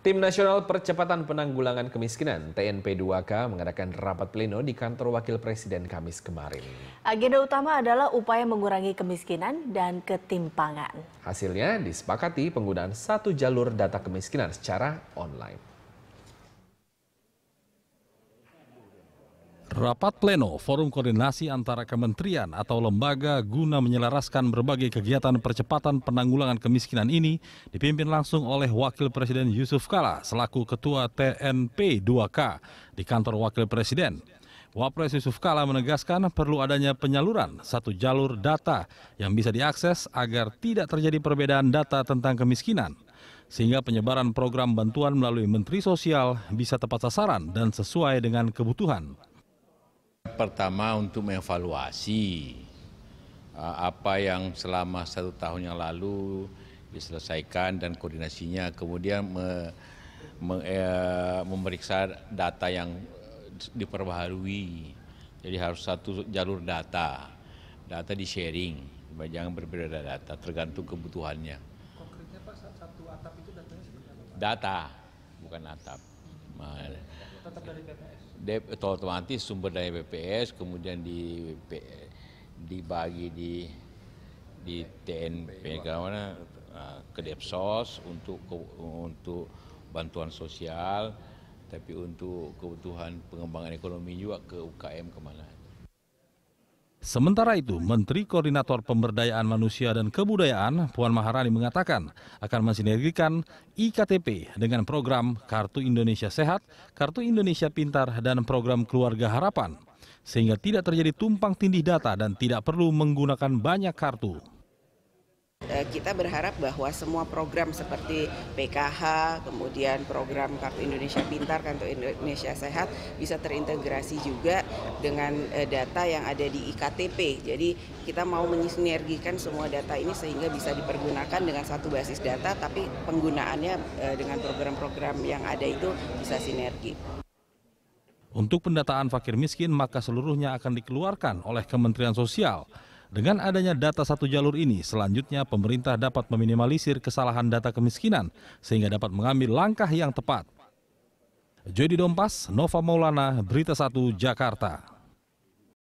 Tim Nasional Percepatan Penanggulangan Kemiskinan TNP2K mengadakan rapat pleno di kantor Wakil Presiden Kamis kemarin. Agenda utama adalah upaya mengurangi kemiskinan dan ketimpangan. Hasilnya disepakati penggunaan satu jalur data kemiskinan secara online. Rapat pleno Forum Koordinasi antara Kementerian atau lembaga guna menyelaraskan berbagai kegiatan percepatan penanggulangan kemiskinan ini dipimpin langsung oleh Wakil Presiden Yusuf Kala selaku Ketua TNP 2K di kantor Wakil Presiden. Wapres Yusuf Kala menegaskan perlu adanya penyaluran satu jalur data yang bisa diakses agar tidak terjadi perbedaan data tentang kemiskinan sehingga penyebaran program bantuan melalui Menteri Sosial bisa tepat sasaran dan sesuai dengan kebutuhan. Pertama untuk mengevaluasi eh, apa yang selama satu tahun yang lalu diselesaikan dan koordinasinya, kemudian me, me, e, memeriksa data yang diperbaharui. Jadi harus satu jalur data, data di sharing, jangan berbeda data, tergantung kebutuhannya. Konkretnya Pak, satu atap itu datanya apa? Pak? Data, bukan atap. Nah, tetap dari PPS. Dep, otomatis sumber daya BPS kemudian di dibagi di di TNP ke ah, ke Depsos untuk untuk bantuan sosial tapi untuk kebutuhan pengembangan ekonomi juga ke UKM kemana Sementara itu, Menteri Koordinator Pemberdayaan Manusia dan Kebudayaan Puan Maharani mengatakan akan mensinergikan IKTP dengan program Kartu Indonesia Sehat, Kartu Indonesia Pintar, dan program Keluarga Harapan, sehingga tidak terjadi tumpang tindih data dan tidak perlu menggunakan banyak kartu. Eh, kita berharap bahwa semua program seperti PKH, kemudian program Kartu Indonesia Pintar, Kartu Indonesia Sehat bisa terintegrasi juga dengan eh, data yang ada di IKTP. Jadi kita mau menyinergikan semua data ini sehingga bisa dipergunakan dengan satu basis data tapi penggunaannya eh, dengan program-program yang ada itu bisa sinergi. Untuk pendataan fakir miskin, maka seluruhnya akan dikeluarkan oleh Kementerian Sosial. Dengan adanya data satu jalur ini, selanjutnya pemerintah dapat meminimalisir kesalahan data kemiskinan sehingga dapat mengambil langkah yang tepat. Jody Dompas, Nova Maulana, Berita 1, Jakarta.